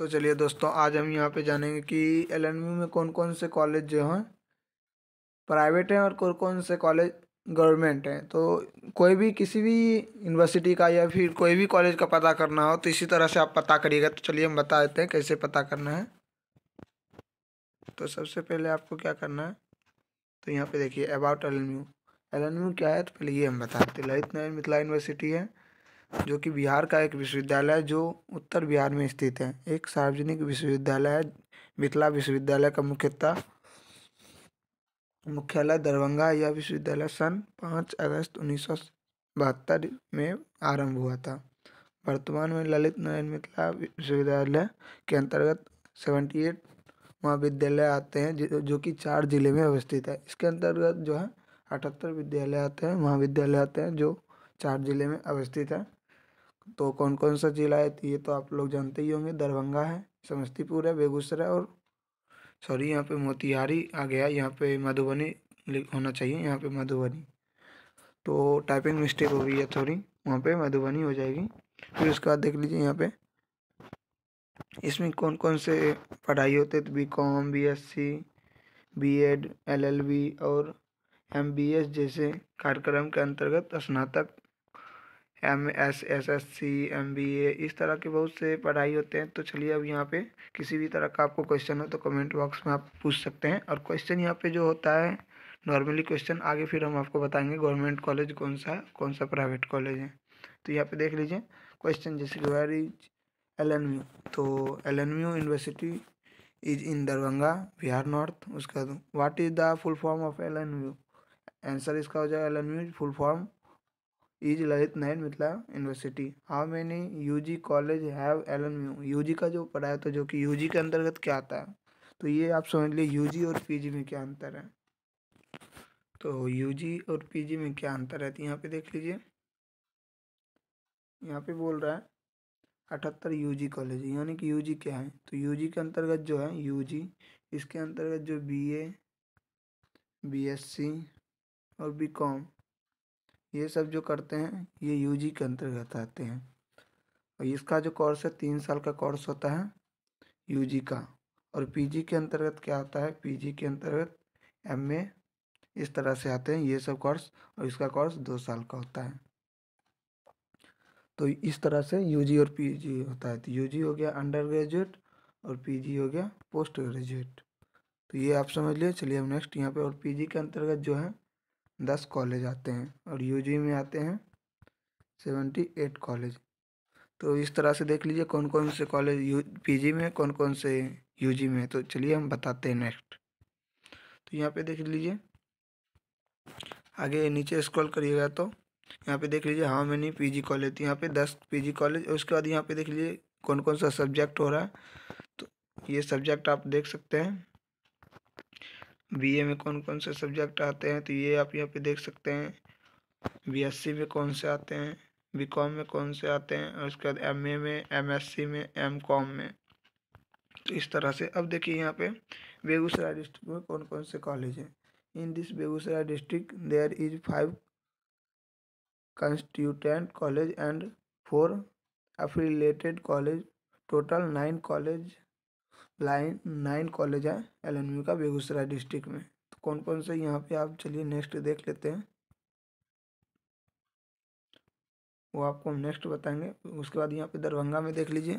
तो चलिए दोस्तों आज हम यहाँ पे जानेंगे कि एल में कौन कौन से कॉलेज जो हैं प्राइवेट हैं और कौन कौन से कॉलेज गवर्नमेंट हैं तो कोई भी किसी भी यूनिवर्सिटी का या फिर कोई भी कॉलेज का पता करना हो तो इसी तरह से आप पता करिएगा तो चलिए हम बता देते हैं कैसे पता करना है तो सबसे पहले आपको क्या करना है तो यहाँ पे देखिए about L N L N क्या है तो पहले ये हम बताते हैं ललित नारायण मिथिला यूनिवर्सिटी है जो कि बिहार का एक विश्वविद्यालय है जो उत्तर बिहार में स्थित है एक सार्वजनिक विश्वविद्यालय है मिथिला विश्वविद्यालय का मुख्यतः मुख्यालय दरभंगा यह विश्वविद्यालय सन पाँच अगस्त उन्नीस सौ बहत्तर में आरंभ हुआ था वर्तमान में ललित नारायण मिथिला विश्वविद्यालय के अंतर्गत सेवेंटी एट महाविद्यालय आते हैं जो, जो कि चार जिले में अवस्थित है इसके अंतर्गत जो है अठहत्तर विद्यालय आते हैं महाविद्यालय आते हैं जो चार जिले में अवस्थित है तो कौन कौन सा जिला है तो ये तो आप लोग जानते ही होंगे दरभंगा है समस्तीपुर है बेगूसराय और सॉरी यहाँ पे मोतिहारी आ गया यहाँ पे मधुबनी होना चाहिए यहाँ पे मधुबनी तो टाइपिंग मिस्टेक हो गई है थोड़ी वहाँ पे मधुबनी हो जाएगी फिर उसके बाद देख लीजिए यहाँ पे इसमें कौन कौन से पढ़ाई होते हैं तो B Com B S C B Ed L L B और एम बी एस जैसे कार्यक्रम के अंतर्गत स्नातक M S S S C M B A इस तरह के बहुत से पढ़ाई होते हैं तो चलिए अब यहाँ पे किसी भी तरह का आपको क्वेश्चन हो तो कमेंट बॉक्स में आप पूछ सकते हैं और क्वेश्चन यहाँ पे जो होता है नॉर्मली क्वेश्चन आगे फिर हम आपको बताएंगे गवर्नमेंट कॉलेज कौन सा है कौन सा प्राइवेट कॉलेज है तो यहाँ पे देख लीजिए क्वेश्चन जैसे कि where is L N U तो L N U university is in Darbhanga Bihar north उसका what is the full form of L N U answer इसका हो जाएगा L N U full form is Lalit Narayan Mithila university how U G college have L M U U G का जो पढ़ाया था जो कि यू जी के अंतर्गत क्या आता है तो ये आप समझ लीजिए यू जी और पी जी में क्या अंतर है तो यू जी और पी जी में क्या अंतर है तो यहाँ पे देख लीजिए यहाँ पे बोल रहा है अठहत्तर यू जी कॉलेज यानी कि यू जी क्या है तो यू जी के अंतर्गत जो है यू जी इसके अंतर्गत जो B B A S C और बी कॉम ये सब जो करते हैं ये यूजी के अंतर्गत आते हैं और इसका जो कोर्स है तीन साल का कोर्स होता है यूजी का और पीजी के अंतर्गत क्या आता है पीजी के अंतर्गत एमए इस तरह से आते हैं ये सब कोर्स और इसका कोर्स दो साल का होता है तो इस तरह से यूजी और पीजी होता है तो जी हो गया अंडर ग्रेजुएट और जी हो गया पोस्ट ग्रेजुएट तो ये आप समझ लिए चलिए हम नेक्स्ट यहाँ पे और पीजी के अंतर्गत जो है दस कॉलेज आते हैं और यूजी में आते हैं सेवेंटी एट कॉलेज तो इस तरह से देख लीजिए कौन कौन से कॉलेज यू पी में कौन कौन से यूजी में तो चलिए हम बताते हैं नेक्स्ट तो यहाँ पे देख लीजिए आगे नीचे स्क्रॉल करिएगा तो यहाँ पे देख लीजिए हाउ मैनी जी कॉलेज यहाँ पे दस पी कॉलेज और उसके बाद यहाँ पे देख लीजिए कौन कौन सा सब्जेक्ट हो रहा है तो ये सब्जेक्ट आप देख सकते हैं बीए में कौन कौन से सब्जेक्ट आते हैं तो ये आप यहाँ पे देख सकते हैं बीएससी में कौन से आते हैं बीकॉम में कौन से आते हैं और उसके बाद एमए में एमएससी में एमकॉम में तो इस तरह से अब देखिए यहाँ पे बेगूसराय डिस्ट्रिक्ट में कौन कौन से कॉलेज हैं in this Begusarai district there is five constituent college and four affiliated college total nine college line nine college है एल का बेगूसराय डिस्ट्रिक्ट में तो कौन कौन से यहाँ पे आप चलिए नेक्स्ट देख लेते हैं वो आपको हम नेक्स्ट बताएंगे उसके बाद यहाँ पे दरभंगा में देख लीजिए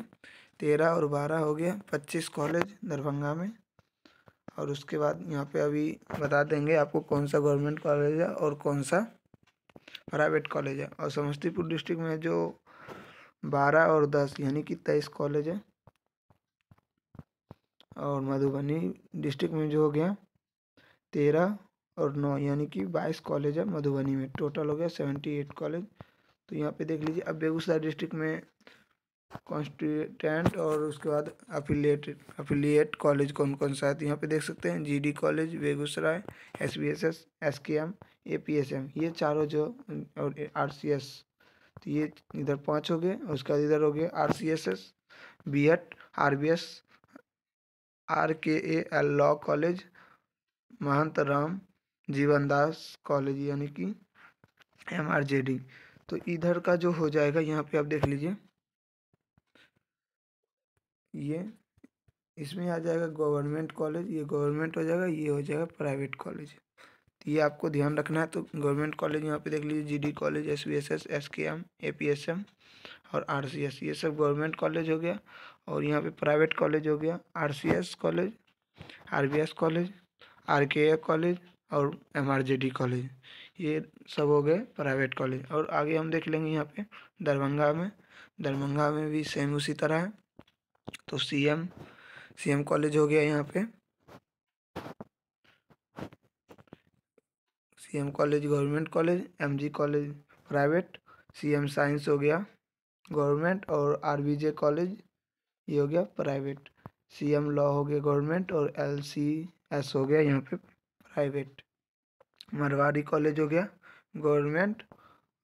तेरह और बारह हो गया पच्चीस कॉलेज दरभंगा में और उसके बाद यहाँ पे अभी बता देंगे आपको कौन सा गवर्नमेंट कॉलेज है और कौन सा प्राइवेट कॉलेज है और समस्तीपुर डिस्ट्रिक्ट में जो बारह और दस यानी कि तेईस कॉलेज है और मधुबनी डिस्ट्रिक्ट में जो हो गया तेरह और नौ यानी कि बाईस कॉलेज है मधुबनी में टोटल हो गया सेवेंटी एट कॉलेज तो यहाँ पे देख लीजिए अब बेगूसराय डिस्ट्रिक्ट में कॉन्स्टिटेंट और उसके बाद अफिलिएटेड अफिलिएट कॉलेज कौन कौन सा है तो यहाँ पे देख सकते हैं GD college Begusarai S B S S S K M A P S M ये चारों जो और आर सी एस तो ये इधर पाँच हो गए उसके बाद इधर हो गए R C S S B Ed R B S R K A L law college Mahant Ram Jivandas college यानी कि एम आर जे डी तो इधर का जो हो जाएगा यहाँ पे आप देख लीजिए ये इसमें आ जाएगा गवर्नमेंट कॉलेज ये गवर्नमेंट हो जाएगा ये हो जाएगा प्राइवेट कॉलेज तो ये आपको ध्यान रखना है तो गवर्नमेंट कॉलेज यहाँ पे देख लीजिए GD college S B S S S K M A P S M और आर सी एस ये सब गवर्नमेंट कॉलेज हो गया और यहाँ पे प्राइवेट कॉलेज हो गया R C S college R B S college R K A college और M R J D college ये सब हो गए प्राइवेट कॉलेज और आगे हम देख लेंगे यहाँ पे दरभंगा में दरभंगा में भी सेम उसी तरह है तो C M C M college हो गया यहाँ पे CM college government college MG college private CM science हो गया गवर्नमेंट और आरबीजे कॉलेज ये हो गया प्राइवेट सीएम लॉ हो गया गवर्नमेंट और एलसीएस हो गया यहाँ पे प्राइवेट मारवाड़ी कॉलेज हो गया गवर्नमेंट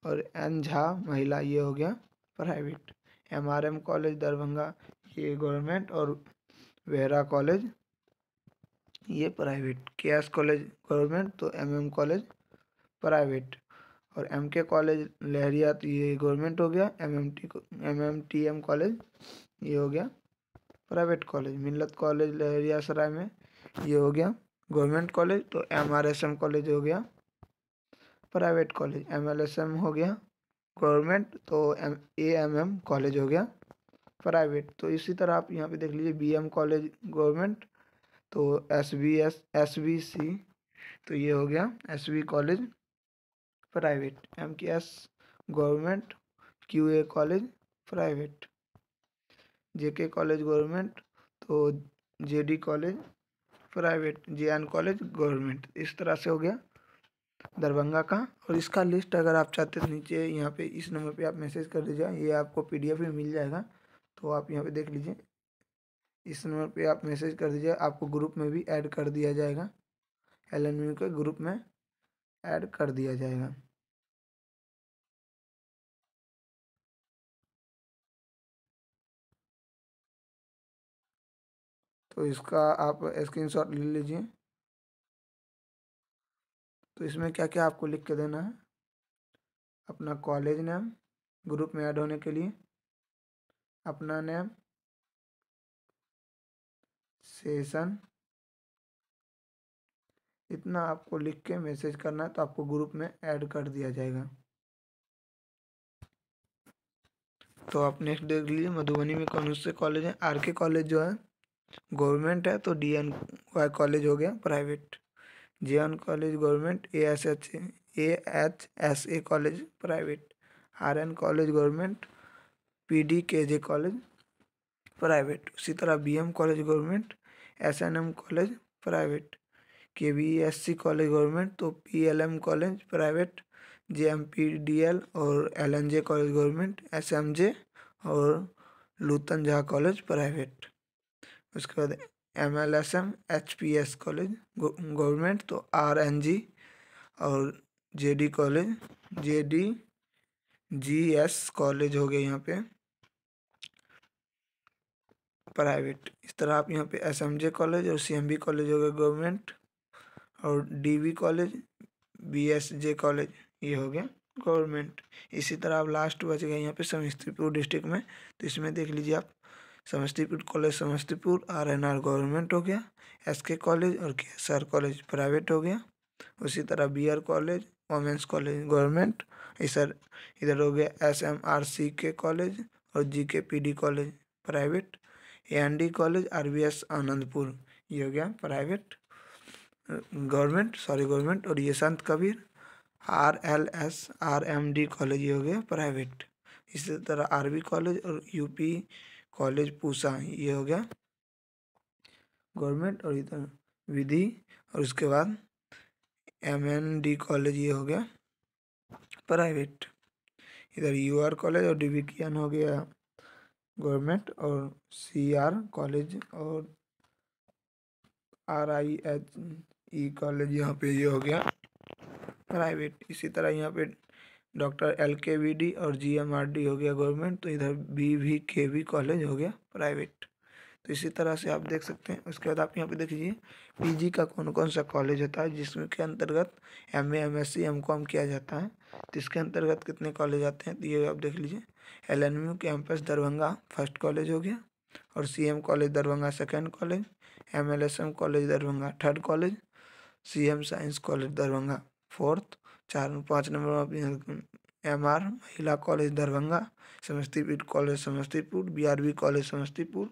और एन झा महिला ये हो गया प्राइवेट एमआरएम कॉलेज दरभंगा ये गवर्नमेंट और वेहरा कॉलेज ये private K S college government तो एमएम कॉलेज प्राइवेट और एम के कॉलेज लहरिया तो ये गवर्नमेंट हो गया M M T M M T M college ये हो गया private college Millat college Laheria Sarai में ये हो गया गवर्नमेंट कॉलेज तो M R S M college हो गया private college M L S M हो गया गवर्नमेंट तो M A M M college हो गया प्राइवेट तो इसी तरह आप यहाँ पे देख लीजिए बी एम कॉलेज गवर्नमेंट तो S B S S B C तो ये हो गया S B college private M K S government Q A college private J K college government तो J D college private J N college government इस तरह से हो गया दरभंगा का और इसका लिस्ट अगर आप चाहते तो नीचे यहाँ पे इस नंबर पे आप मैसेज कर दीजिए ये आपको पीडीएफ में मिल जाएगा तो आप यहाँ पे देख लीजिए इस नंबर पे आप मैसेज कर दीजिए आपको ग्रुप में भी ऐड कर दिया जाएगा एल के ग्रुप में ऐड कर दिया जाएगा तो इसका आप स्क्रीनशॉट ले लीजिए तो इसमें क्या क्या आपको लिख के देना है अपना कॉलेज नेम ग्रुप में ऐड होने के लिए अपना नेम सेशन इतना आपको लिख के मैसेज करना है तो आपको ग्रुप में ऐड कर दिया जाएगा तो आप नेक्स्ट देख लीजिए मधुबनी में कौन से कॉलेज हैं आर के कॉलेज जो है गवर्नमेंट है तो डी एन वाई कॉलेज हो गया private J N college government A S H A H S A college private R N college government P D K J college private उसी तरह B M college government S N M college private K V S C college government तो P L M college private J M P D L और L N J college government S M J और Lutan Jha college private उसके बाद M L S M H P S college government तो R N G और J D college J D G S college हो गया यहाँ पे प्राइवेट इस तरह आप यहाँ पे एस एम जे कॉलेज और सी एम बी कॉलेज हो गया गवर्नमेंट और डीवी कॉलेज बीएसजे कॉलेज ये हो गया गवर्नमेंट इसी तरह आप लास्ट बच गए यहाँ पे समस्तीपुर डिस्ट्रिक्ट में तो इसमें देख लीजिए आप Samastipur college Samastipur R N R government हो गया एस के कॉलेज और के एस आर कॉलेज प्राइवेट हो गया उसी तरह B R college women's college government इधर इधर हो गया एस एम आर सी के कॉलेज और G K P D college private A N D college R B S Anandpur ये हो गया प्राइवेट गवर्नमेंट सॉरी गवर्नमेंट और ये Sant Kabir R L S R M D college ये हो गया प्राइवेट इसी तरह आर बी कॉलेज और यूपी कॉलेज पूसा ये हो गया गवर्नमेंट और इधर विधि और उसके बाद एम एन डी कॉलेज ये हो गया प्राइवेट इधर यू आर कॉलेज और डी कियान हो गया गवर्नमेंट और सी आर कॉलेज और R I H E college यहाँ पे ये यह हो गया प्राइवेट इसी तरह यहाँ पे doctor L K V D और जी एम आर डी हो गया गवर्नमेंट तो इधर B V K V college हो गया प्राइवेट तो इसी तरह से आप देख सकते हैं उसके बाद आप यहाँ पे लीजिए पीजी का कौन कौन सा कॉलेज होता है जिसमें के अंतर्गत M A M S C M Com किया जाता है तो इसके अंतर्गत कितने कॉलेज आते हैं तो ये आप देख लीजिए L N U campus Darbhanga first college हो गया और C M college Darbhanga second college M L S M college Darbhanga third college C M science college Darbhanga fourth चार पाँच नंबर एम आर महिला college Darbhanga Samastipur college Samastipur B R B college Samastipur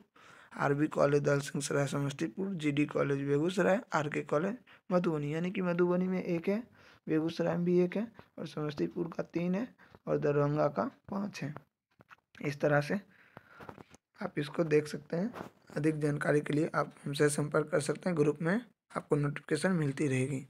R B college Dalsinghsarai Samastipur G D college Begusarai R K college Madhubani यानी कि मधुबनी में एक है बेगूसराय में भी एक है और समस्तीपुर का तीन है और दरभंगा का पाँच है इस तरह से आप इसको देख सकते हैं अधिक जानकारी के लिए आप हमसे संपर्क कर सकते हैं ग्रुप में आपको नोटिफिकेशन मिलती रहेगी